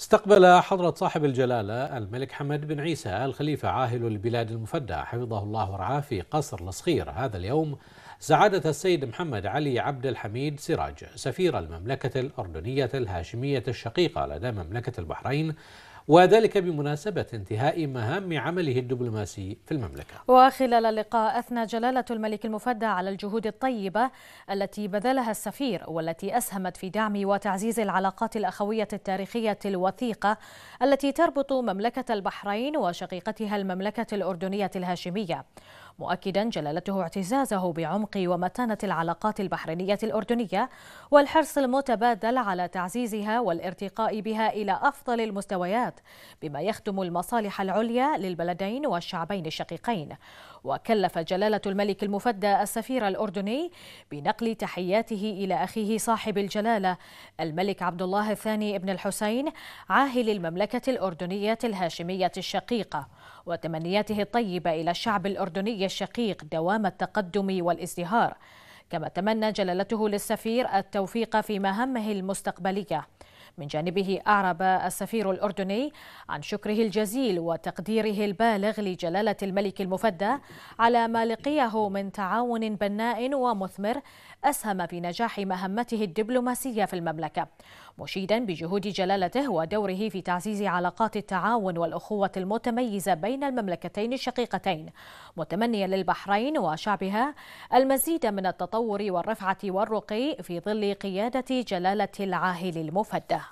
استقبل حضرة صاحب الجلالة الملك حمد بن عيسى الخليفة عاهل البلاد المفدى حفظه الله ورعاه في قصر الصخير هذا اليوم سعادة السيد محمد علي عبد الحميد سراج سفير المملكة الأردنية الهاشمية الشقيقة لدى مملكة البحرين وذلك بمناسبة انتهاء مهام عمله الدبلوماسي في المملكة وخلال اللقاء أثنى جلالة الملك المفدى على الجهود الطيبة التي بذلها السفير والتي أسهمت في دعم وتعزيز العلاقات الأخوية التاريخية الوثيقة التي تربط مملكة البحرين وشقيقتها المملكة الأردنية الهاشمية مؤكدا جلالته اعتزازه بعمق ومتانة العلاقات البحرينية الأردنية والحرص المتبادل على تعزيزها والارتقاء بها إلى أفضل المستويات بما يخدم المصالح العليا للبلدين والشعبين الشقيقين وكلف جلالة الملك المفدى السفير الأردني بنقل تحياته إلى أخيه صاحب الجلالة الملك عبد الله الثاني ابن الحسين عاهل المملكة الأردنية الهاشمية الشقيقة وتمنياته الطيبة إلى الشعب الأردني الشقيق دوام التقدم والازدهار كما تمنى جلالته للسفير التوفيق في مهامه المستقبليه من جانبه أعرب السفير الأردني عن شكره الجزيل وتقديره البالغ لجلالة الملك المفدى على ما لقيه من تعاون بناء ومثمر أسهم في نجاح مهمته الدبلوماسية في المملكة مشيدا بجهود جلالته ودوره في تعزيز علاقات التعاون والأخوة المتميزة بين المملكتين الشقيقتين متمنيا للبحرين وشعبها المزيد من التطور والرفعة والرقي في ظل قيادة جلالة العاهل المفدى